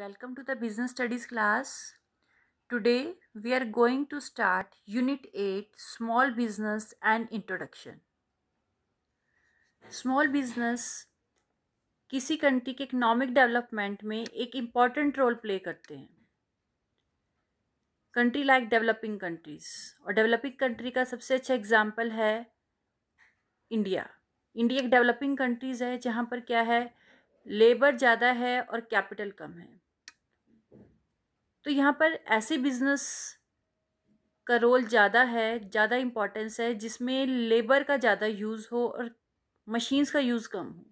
welcome to the business studies class today we are going to start unit 8 small business and introduction small business किसी country के economic development में एक important role play करते हैं country like developing countries और developing country का सबसे अच्छा एग्जाम्पल है इंडिया इंडिया एक डेवलपिंग कंट्रीज़ है जहाँ पर क्या है लेबर ज़्यादा है और कैपिटल कम है तो यहाँ पर ऐसे बिजनेस का रोल ज़्यादा है ज़्यादा इम्पोर्टेंस है जिसमें लेबर का ज़्यादा यूज़ हो और मशीन्स का यूज़ कम हो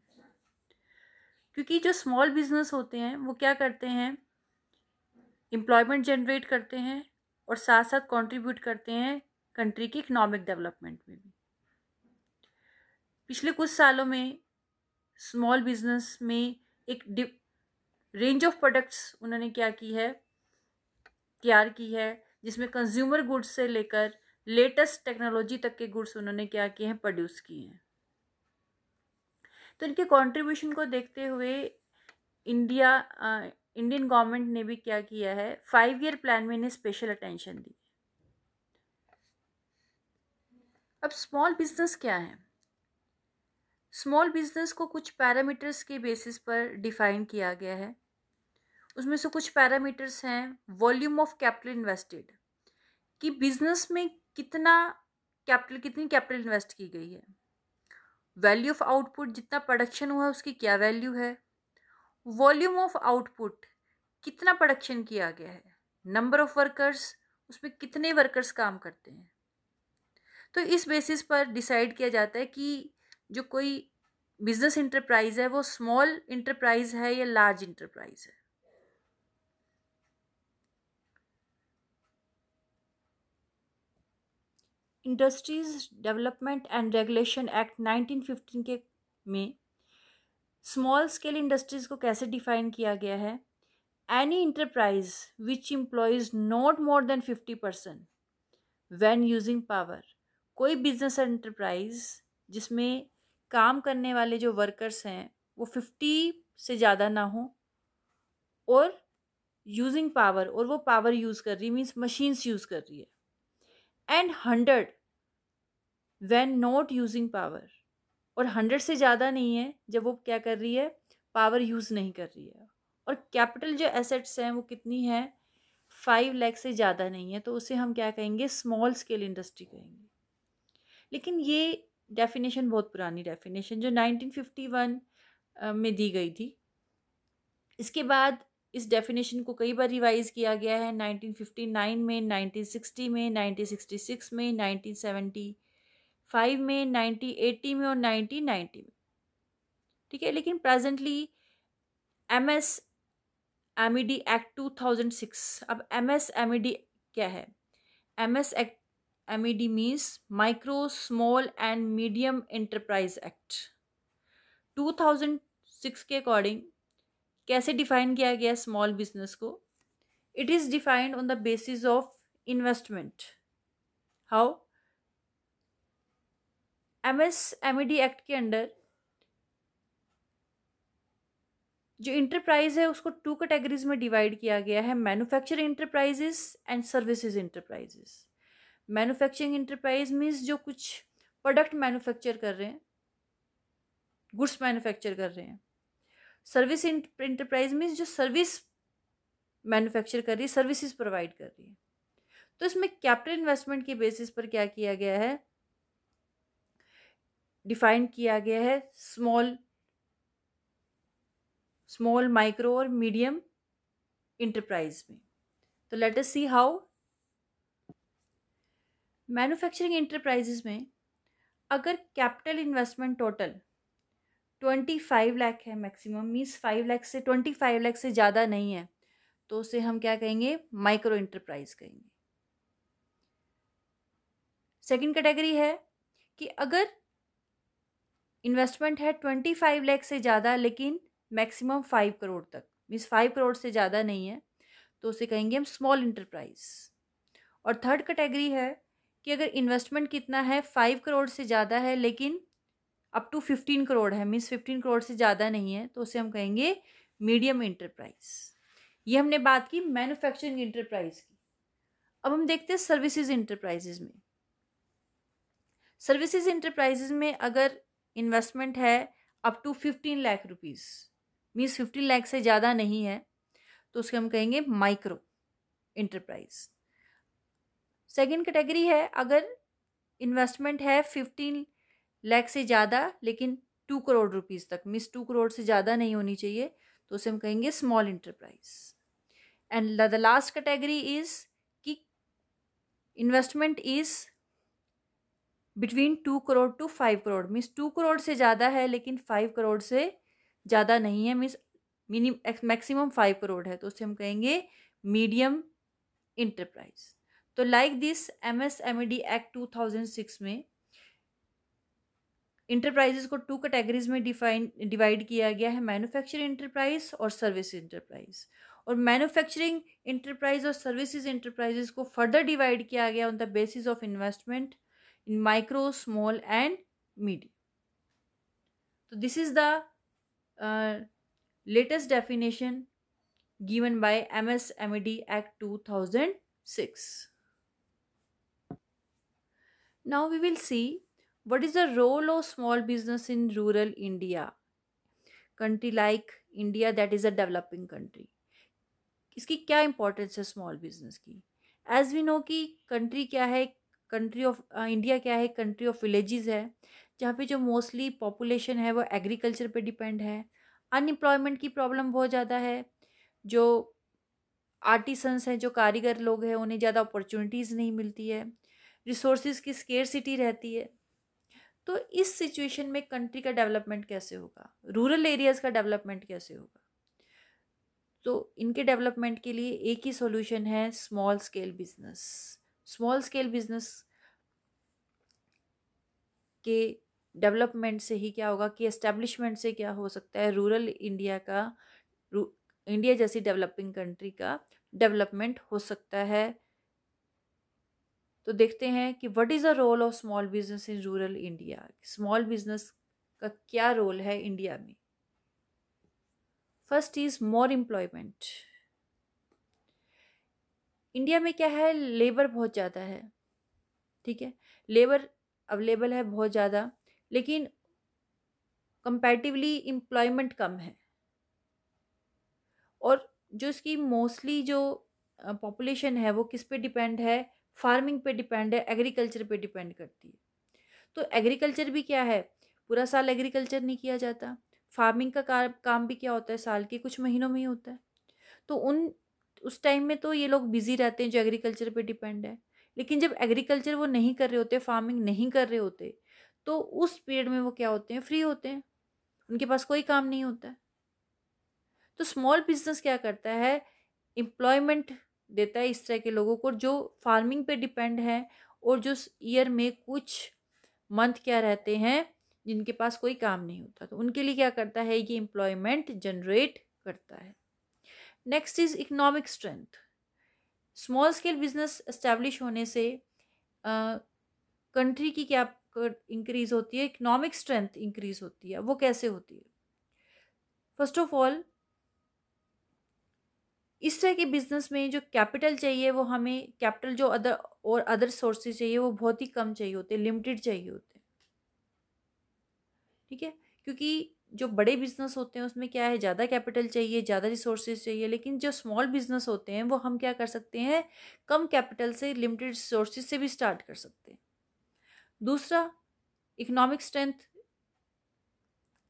क्योंकि जो स्मॉल बिजनेस होते हैं वो क्या करते हैं एम्प्लॉयमेंट जनरेट करते हैं और साथ साथ कंट्रीब्यूट करते हैं कंट्री की इकनॉमिक डेवलपमेंट में भी पिछले कुछ सालों में स्मॉल बिजनेस में एक रेंज ऑफ प्रोडक्ट्स उन्होंने क्या की है तैयार की है जिसमें कंज्यूमर गुड्स से लेकर लेटेस्ट टेक्नोलॉजी तक के गुड्स उन्होंने क्या किए हैं प्रोड्यूस किए हैं तो इनके कंट्रीब्यूशन को देखते हुए इंडिया इंडियन गवर्नमेंट ने भी क्या किया है फाइव ईयर प्लान में इन्हें स्पेशल अटेंशन दी अब स्मॉल बिजनेस क्या है स्मॉल बिजनेस को कुछ पैरामीटर्स के बेसिस पर डिफाइन किया गया है उसमें से कुछ पैरामीटर्स हैं वॉल्यूम ऑफ कैपिटल इन्वेस्टेड कि बिजनेस में कितना कैपिटल कितनी कैपिटल इन्वेस्ट की गई है वैल्यू ऑफ आउटपुट जितना प्रोडक्शन हुआ है उसकी क्या वैल्यू है वॉल्यूम ऑफ आउटपुट कितना प्रोडक्शन किया गया है नंबर ऑफ वर्कर्स उसमें कितने वर्कर्स काम करते हैं तो इस बेसिस पर डिसाइड किया जाता है कि जो कोई बिजनेस इंटरप्राइज है वो स्मॉल इंटरप्राइज है या लार्ज इंटरप्राइज है industries development and regulation act 1915 के में स्मॉल स्केल इंडस्ट्रीज़ को कैसे डिफाइन किया गया है any enterprise which employs not more than fifty percent when using power कोई बिजनेस इंटरप्राइज जिसमें काम करने वाले जो वर्कर्स हैं वो फिफ्टी से ज़्यादा ना हो और यूजिंग पावर और वो पावर यूज़ कर रही है मीन्स मशीन्स यूज़ कर रही है and hundred when not using power और हंड्रेड से ज़्यादा नहीं है जब वो क्या कर रही है पावर यूज़ नहीं कर रही है और कैपिटल जो एसेट्स हैं वो कितनी है फाइव लैख से ज़्यादा नहीं है तो उसे हम क्या कहेंगे स्मॉल स्केल इंडस्ट्री कहेंगे लेकिन ये डेफिनेशन बहुत पुरानी डेफिनेशन जो 1951 में दी गई थी इसके बाद इस डेफिनेशन को कई बार रिवाइज़ किया गया है 1959 में 1960 में 1966 में 1970 फाइव में नाइन्टी एट्टी में और नाइन्टीन नाइन्टी में ठीक है लेकिन presently M S M E D act two thousand six अब M S M E D क्या है M S act M E D means micro small and medium enterprise act two thousand six के according कैसे define किया गया small business को it is defined on the basis of investment how M S M D act के under जो enterprise है उसको two categories में डिवाइड किया गया है manufacturing enterprises and services enterprises manufacturing enterprise means जो कुछ प्रोडक्ट मैन्युफैक्चर कर रहे हैं गुड्स मैन्युफैक्चर कर रहे हैं सर्विस इंटरप्राइज मीन्स जो सर्विस मैन्युफैक्चर कर रही है सर्विसेज प्रोवाइड कर रही है तो इसमें कैपिटल इन्वेस्टमेंट के बेसिस पर क्या किया गया है डिफाइन किया गया है स्मॉल स्मॉल माइक्रो और मीडियम इंटरप्राइज में तो let us see how manufacturing enterprises में अगर capital investment total twenty five lakh है मैक्सिमम मीन्स फाइव लाख से ट्वेंटी फाइव लाख से ज़्यादा नहीं है तो उसे हम क्या कहेंगे माइक्रो इंटरप्राइज कहेंगे सेकंड कैटेगरी है कि अगर इन्वेस्टमेंट है ट्वेंटी फाइव लैख से ज़्यादा लेकिन मैक्सिमम फाइव करोड़ तक मीन्स फाइव करोड़ से ज़्यादा नहीं है तो उसे कहेंगे हम स्मॉल इंटरप्राइज और थर्ड कैटेगरी है कि अगर इन्वेस्टमेंट कितना है फाइव करोड़ से ज़्यादा है लेकिन अप टू फिफ्टीन करोड़ है मीन्स फिफ्टीन करोड़ से ज़्यादा नहीं है तो उसे हम कहेंगे मीडियम इंटरप्राइज ये हमने बात की मैन्युफैक्चरिंग इंटरप्राइज की अब हम देखते हैं सर्विसेज इंटरप्राइजेज में सर्विसेज इंटरप्राइजेज में अगर इन्वेस्टमेंट है up to fifteen lakh rupees means fifteen lakh से ज़्यादा नहीं है तो उसके हम कहेंगे माइक्रो इंटरप्राइज सेकेंड कैटेगरी है अगर इन्वेस्टमेंट है फिफ्टीन लाख से ज़्यादा लेकिन टू करोड़ रुपीज़ तक मीन्स टू करोड़ से ज़्यादा नहीं होनी चाहिए तो उसे हम कहेंगे small enterprise and the last category is कि investment is between two crore to five crore means two crore से ज़्यादा है लेकिन फाइव करोड़ से ज़्यादा नहीं है means minimum maximum five crore है तो उसे हम कहेंगे मीडियम इंटरप्राइज तो like this M S M E D act two thousand six में इंटरप्राइजेस को टू कैटेगरीज में डिफाइन डिवाइड किया गया है मैन्युफैक्चरिंग इंटरप्राइज और सर्विस इंटरप्राइज और मैन्युफैक्चरिंग इंटरप्राइज और सर्विसेज इंटरप्राइजेस को फर्दर डिवाइड किया गया on the basis of investment in micro, small and medium. So this is the uh, latest definition given by MS MED Act 2006. Now we will see what is the role of small business in rural India. Country like India that is a developing country. इसकी क्या importance है small business की As we know कि country क्या है country of India क्या है country of villages है जहाँ पे जो मोस्टली पॉपुलेशन है वो एग्रीकल्चर पे डिपेंड है अनएम्प्लॉयमेंट की प्रॉब्लम बहुत ज़्यादा है जो आर्टिसंस हैं जो कारीगर लोग हैं उन्हें ज़्यादा अपॉर्चुनिटीज़ नहीं मिलती है रिसोर्स की स्केरसिटी रहती है तो इस सिचुएशन में कंट्री का डेवलपमेंट कैसे होगा रूरल एरियाज़ का डेवलपमेंट कैसे होगा तो इनके डेवलपमेंट के लिए एक ही सॉल्यूशन है small scale business small scale business के डेवलपमेंट से ही क्या होगा कि एस्टेब्लिशमेंट से क्या हो सकता है रूरल इंडिया का इंडिया जैसी डेवलपिंग कंट्री का डेवलपमेंट हो सकता है तो देखते हैं कि what is the role of small business in rural India small business का क्या रोल है इंडिया में first is more employment India में क्या है लेबर बहुत ज़्यादा है ठीक है लेबर अवेलेबल है बहुत ज़्यादा लेकिन कंपेटिवली एम्प्लॉयमेंट कम है और जो इसकी मोस्टली जो पॉपुलेशन है वो किस पे डिपेंड है फार्मिंग पे डिपेंड है एग्रीकल्चर पे डिपेंड करती है तो एग्रीकल्चर भी क्या है पूरा साल एग्रीकल्चर नहीं किया जाता फार्मिंग का काम भी क्या होता है साल के कुछ महीनों में ही होता है तो उन उस टाइम में तो ये लोग बिज़ी रहते हैं जो एग्रीकल्चर पे डिपेंड है लेकिन जब एग्रीकल्चर वो नहीं कर रहे होते फार्मिंग नहीं कर रहे होते तो उस पीरियड में वो क्या होते हैं फ्री होते हैं उनके पास कोई काम नहीं होता तो स्मॉल बिजनेस क्या करता है एम्प्लॉयमेंट देता है इस तरह के लोगों को जो फार्मिंग पे डिपेंड है और जो ईयर में कुछ मंथ क्या रहते हैं जिनके पास कोई काम नहीं होता तो उनके लिए क्या करता है ये एम्प्लॉयमेंट जनरेट करता है next is economic strength small scale business establish होने से कंट्री की क्या इंक्रीज़ होती है इकनॉमिक स्ट्रेंथ इंक्रीज़ होती है वो कैसे होती है फर्स्ट ऑफ ऑल इस तरह के बिजनेस में जो कैपिटल चाहिए वो हमें कैपिटल जो अदर और अदर सोर्सेज चाहिए वो बहुत ही कम चाहिए होते लिमिटेड चाहिए होते ठीक है क्योंकि जो बड़े बिजनेस होते हैं उसमें क्या है ज़्यादा कैपिटल चाहिए ज़्यादा रिसोर्सेज चाहिए लेकिन जो स्मॉल बिजनेस होते हैं वो हम क्या कर सकते हैं कम कैपिटल से लिमिटेड रिसोर्सेज से भी स्टार्ट कर सकते हैं दूसरा इकोनॉमिक स्ट्रेंथ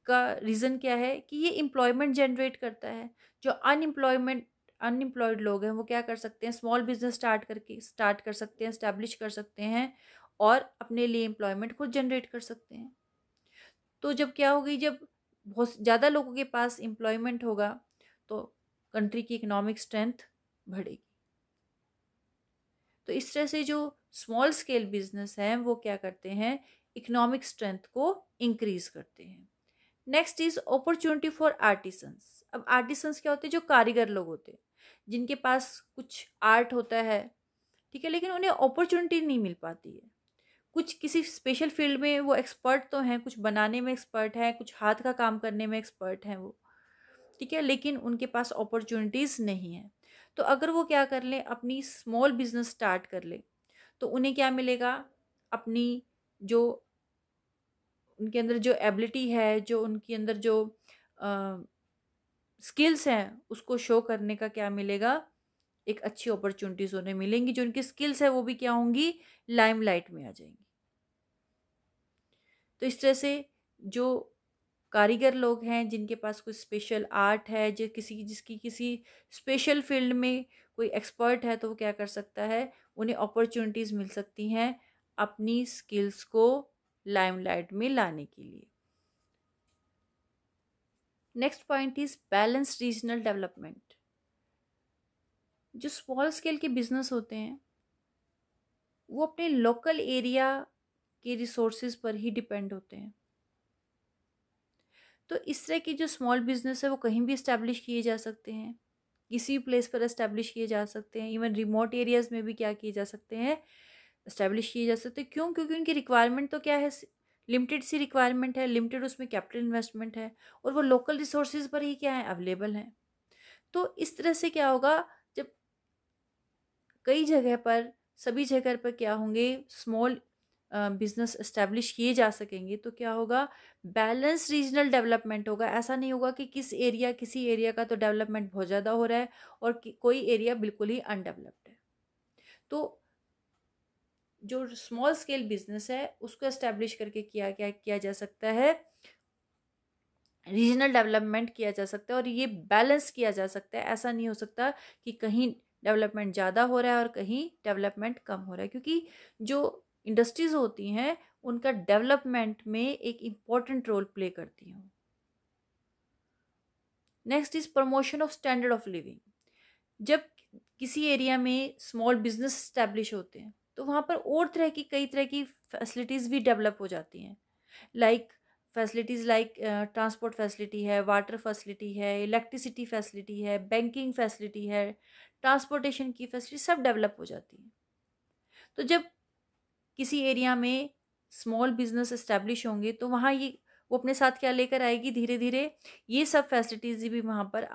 का रीज़न क्या है कि ये इम्प्लॉयमेंट जनरेट करता है जो अनएम्प्लॉयमेंट अनएम्प्लॉयड लोग हैं वो क्या कर सकते हैं स्मॉल बिजनेस स्टार्ट करके स्टार्ट कर सकते हैं इस्टेब्लिश कर सकते हैं और अपने लिए एम्प्लॉयमेंट खुद जनरेट कर सकते हैं तो जब क्या होगी जब बहुत ज़्यादा लोगों के पास एम्प्लॉयमेंट होगा तो कंट्री की इकोनॉमिक स्ट्रेंथ बढ़ेगी तो इस तरह से जो स्मॉल स्केल बिजनेस हैं वो क्या करते हैं इकोनॉमिक स्ट्रेंथ को इंक्रीज करते हैं next is opportunity for artisans अब आर्टिसंस क्या होते हैं जो कारीगर लोग होते हैं जिनके पास कुछ आर्ट होता है ठीक है लेकिन उन्हें अपॉर्चुनिटी नहीं मिल पाती है कुछ किसी स्पेशल फील्ड में वो एक्सपर्ट तो हैं कुछ बनाने में एक्सपर्ट हैं कुछ हाथ का काम करने में एक्सपर्ट हैं वो ठीक है लेकिन उनके पास अपॉर्चुनिटीज़ नहीं हैं तो अगर वो क्या कर लें अपनी स्मॉल बिजनेस स्टार्ट कर लें तो उन्हें क्या मिलेगा अपनी जो उनके अंदर जो एबिलिटी है जो उनके अंदर जो स्किल्स हैं उसको शो करने का क्या मिलेगा एक अच्छी अपॉर्चुनिटीज़ उन्हें मिलेंगी जो उनकी स्किल्स है वो भी क्या होंगी लाइमलाइट में आ जाएंगी तो इस तरह से जो कारीगर लोग हैं जिनके पास कोई स्पेशल आर्ट है जो किसी जिसकी किसी स्पेशल फील्ड में कोई एक्सपर्ट है तो वो क्या कर सकता है उन्हें अपॉर्चुनिटीज़ मिल सकती हैं अपनी स्किल्स को लाइमलाइट में लाने के लिए next point is balance regional development जो स्मॉल स्केल के बिजनेस होते हैं वो अपने लोकल एरिया के रिसोर्सेज पर ही डिपेंड होते हैं तो इस तरह के जो स्मॉल बिजनेस है वो कहीं भी इस्टेब्लिश किए जा सकते हैं किसी भी प्लेस पर इस्टेब्लिश किए जा सकते हैं इवन रिमोट एरियाज़ में भी क्या किए जा सकते हैं इस्टेब्लिश किए जा सकते हैं क्यों क्योंकि उनकी रिक्वायरमेंट तो क्या है लिमिटेड सी रिक्वायरमेंट है लिमिटेड उसमें कैपिटल इन्वेस्टमेंट है और वो लोकल रिसोर्सेज पर ही क्या है अवेलेबल हैं तो इस तरह से क्या होगा जब कई जगह पर सभी जगह पर क्या होंगे स्मॉल बिज़नेस इस्टेब्लिश किए जा सकेंगे तो क्या होगा बैलेंस रीजनल डेवलपमेंट होगा ऐसा नहीं होगा कि किस एरिया किसी एरिया का तो डेवलपमेंट बहुत ज़्यादा हो रहा है और कोई एरिया बिल्कुल ही अनडेवलप्ड है तो जो स्मॉल स्केल बिजनेस है उसको इस्टेब्लिश करके किया क्या किया जा सकता है रीजनल डेवलपमेंट किया जा सकता है और ये बैलेंस किया जा सकता है ऐसा नहीं हो सकता कि कहीं डेवलपमेंट ज़्यादा हो रहा है और कहीं डेवलपमेंट कम हो रहा है क्योंकि जो इंडस्ट्रीज़ होती हैं उनका डेवलपमेंट में एक इम्पॉर्टेंट रोल प्ले करती हैं next is promotion of standard of living जब किसी एरिया में स्मॉल बिजनेस इस्टेब्लिश होते हैं तो वहाँ पर और तरह की कई तरह की फैसिलिटीज़ भी डेवलप हो जाती हैं like facilities like transport facility है वाटर फैसिलिटी है इलेक्ट्रिसिटी फैसिलिटी है बैंकिंग फैसिलिटी है ट्रांसपोर्टेशन की फैसिलिटी सब डेवलप हो जाती है तो जब किसी एरिया में स्मॉल बिजनेस इस्टेब्लिश होंगे तो वहाँ ये वो अपने साथ क्या लेकर आएगी धीरे धीरे ये सब फैसिलिटीज़ भी वहाँ पर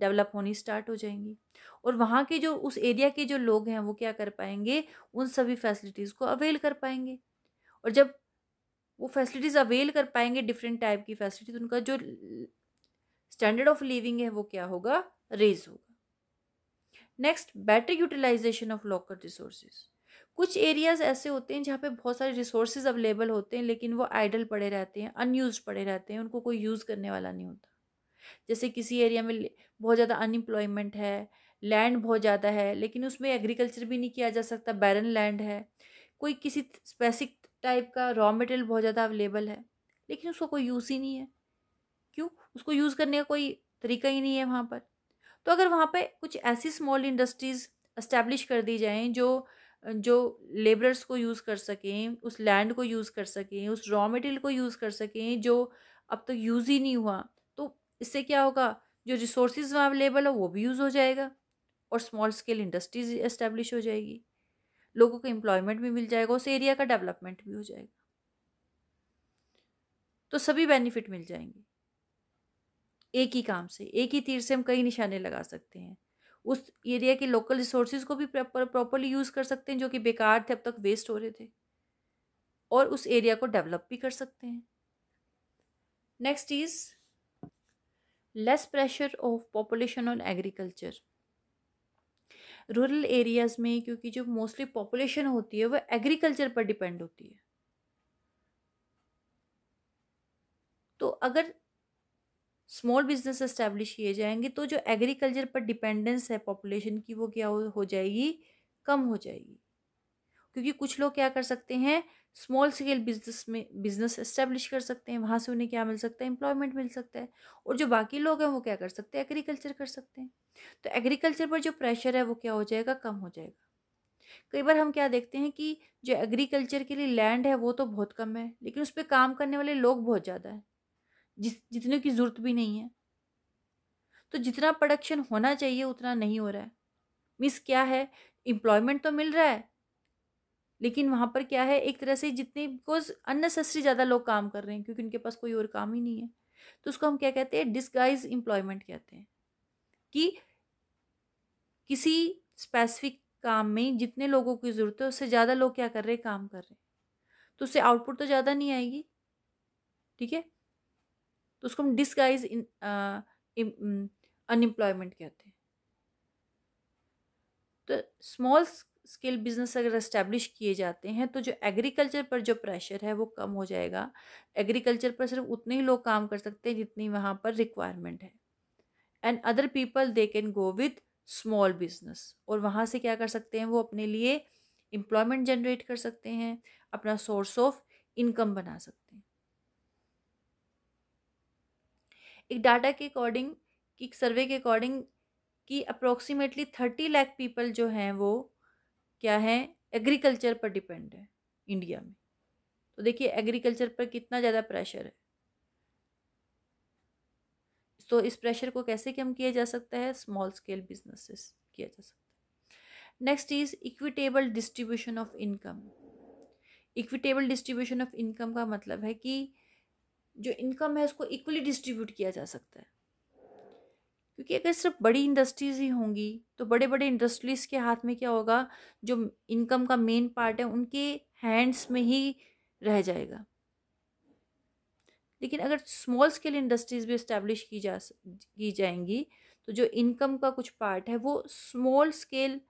डेवलप होनी स्टार्ट हो जाएंगी और वहाँ के जो उस एरिया के जो लोग हैं वो क्या कर पाएंगे उन सभी फैसिलिटीज़ को अवेल कर पाएंगे और जब वो फैसिलिटीज़ अवेल कर पाएंगे डिफरेंट टाइप की फैसिलिटीज तो उनका जो स्टैंडर्ड ऑफ लिविंग है वो क्या होगा रेज होगा next better utilization of local resources कुछ एरियाज़ ऐसे होते हैं जहाँ पे बहुत सारे रिसोर्स अवेलेबल होते हैं लेकिन वो आइडल पड़े रहते हैं अनयूज पड़े रहते हैं उनको कोई यूज़ करने वाला नहीं होता जैसे किसी एरिया में बहुत ज़्यादा अनएम्प्लॉयमेंट है लैंड बहुत ज़्यादा है लेकिन उसमें एग्रीकल्चर भी नहीं किया जा सकता बैरन लैंड है कोई किसी स्पेसिक टाइप का रॉ मटेरियल बहुत ज़्यादा अवेलेबल है लेकिन उसको कोई यूज़ ही नहीं है क्यों उसको यूज़ करने का कोई तरीका ही नहीं है वहाँ पर तो अगर वहाँ पर कुछ ऐसी स्मॉल इंडस्ट्रीज़ इस्टेब्लिश कर दी जाएँ जो जो लेबरर्स को यूज़ कर सकें उस लैंड को यूज़ कर सकें उस रॉ मटेरियल को यूज़ कर सकें जो अब तक यूज़ ही नहीं हुआ तो इससे क्या होगा जो रिसोर्स वहाँ अवेलेबल है वो भी यूज़ हो जाएगा और स्मॉल स्केल इंडस्ट्रीज इस्टेब्लिश हो जाएगी लोगों को एम्प्लॉयमेंट भी मिल जाएगा उस एरिया का डेवलपमेंट भी हो जाएगा तो सभी बेनिफिट मिल जाएंगे एक ही काम से एक ही तीर से हम कई निशाने लगा सकते हैं उस एरिया के लोकल रिसोर्सेज को भी प्रॉपरली यूज़ कर सकते हैं जो कि बेकार थे अब तक वेस्ट हो रहे थे और उस एरिया को डेवलप भी कर सकते हैं next is less pressure of population on agriculture rural areas में क्योंकि जो मोस्टली पॉपुलेशन होती है वह एग्रीकल्चर पर डिपेंड होती है तो अगर स्मॉल बिजनेस इस्टेब्लिश किए जाएंगे तो जो एग्रीकल्चर पर डिपेंडेंस है पॉपुलेशन की वो क्या हो जाएगी कम हो जाएगी क्योंकि कुछ लोग क्या कर सकते हैं स्मॉल स्केल बिजनेस में बिजनेस इस्टेब्लिश कर सकते हैं वहाँ से उन्हें क्या मिल सकता है एम्प्लॉयमेंट मिल सकता है और जो बाकी लोग हैं वो क्या कर सकते हैं एग्रीकल्चर कर सकते हैं तो एग्रीकल्चर पर जो प्रेशर है वो क्या हो जाएगा कम हो जाएगा कई बार हम क्या देखते हैं कि जो एग्रीकल्चर के लिए लैंड है वो तो बहुत कम है लेकिन उस पर काम करने वाले लोग बहुत ज़्यादा हैं जिस जितने की ज़रूरत भी नहीं है तो जितना प्रोडक्शन होना चाहिए उतना नहीं हो रहा है मिस क्या है एम्प्लॉयमेंट तो मिल रहा है लेकिन वहाँ पर क्या है एक तरह से जितने बिकॉज अननेसेसरी ज़्यादा लोग काम कर रहे हैं क्योंकि उनके पास कोई और काम ही नहीं है तो उसको हम क्या कहते हैं डिसगाइज एम्प्लॉयमेंट कहते हैं कि किसी स्पेसिफिक काम में जितने लोगों की ज़रूरत है उससे ज़्यादा लोग क्या कर रहे हैं काम कर रहे हैं तो उससे आउटपुट तो ज़्यादा नहीं आएगी ठीक है तो उसको हम डिसगाइज अनएम्प्लॉयमेंट कहते हैं तो स्मॉल स्केल बिजनेस अगर इस्टेब्लिश किए जाते हैं तो जो एग्रीकल्चर पर जो प्रेशर है वो कम हो जाएगा एग्रीकल्चर पर सिर्फ उतने ही लोग काम कर सकते हैं जितनी वहाँ पर रिक्वायरमेंट है and other people they can go with small business और वहाँ से क्या कर सकते हैं वो अपने लिए एम्प्लॉयमेंट जनरेट कर सकते हैं अपना सोर्स ऑफ इनकम बना सकते हैं एक डाटा के अकॉर्डिंग एक सर्वे के अकॉर्डिंग कि अप्रोक्सीमेटली थर्टी लाख पीपल जो हैं वो क्या है एग्रीकल्चर पर डिपेंड है इंडिया में तो देखिए एग्रीकल्चर पर कितना ज़्यादा प्रेशर है तो इस प्रेशर को कैसे कम किया जा सकता है स्मॉल स्केल बिजनेसेस किया जा सकता है next is equitable distribution of income equitable distribution of income का मतलब है कि जो इनकम है उसको इक्वली डिस्ट्रीब्यूट किया जा सकता है क्योंकि अगर सिर्फ बड़ी इंडस्ट्रीज़ ही होंगी तो बड़े बड़े इंडस्ट्रीज़ के हाथ में क्या होगा जो इनकम का मेन पार्ट है उनके हैंड्स में ही रह जाएगा लेकिन अगर स्मॉल स्केल इंडस्ट्रीज़ भी इस्टेब्लिश की जा की जाएंगी तो जो इनकम का कुछ पार्ट है वो स्मॉल स्केल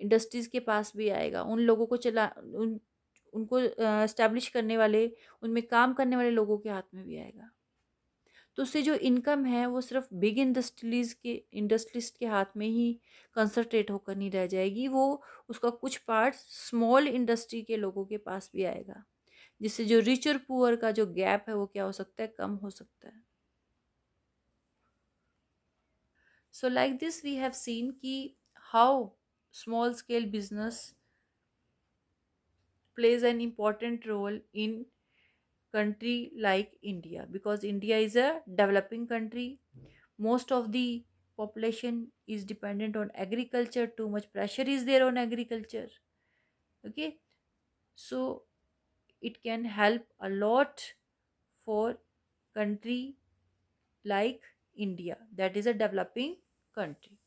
इंडस्ट्रीज़ के पास भी आएगा उन लोगों को चला उन उनको इस्टेब्लिश करने वाले उनमें काम करने वाले लोगों के हाथ में भी आएगा तो उससे जो इनकम है वो सिर्फ बिग इंडस्ट्रीज़ के इंडस्ट्रीज के हाथ में ही कंसनट्रेट होकर नहीं रह जाएगी वो उसका कुछ पार्ट स्मॉल इंडस्ट्री के लोगों के पास भी आएगा जिससे जो रिच और पुअर का जो गैप है वो क्या हो सकता है कम हो सकता है so like this we have seen कि how small scale business plays an important role in country like India because India is a developing country. Hmm. Most of the population is dependent on agriculture. Too much pressure is there on agriculture. Okay. So it can help a lot for country like India that is a developing country.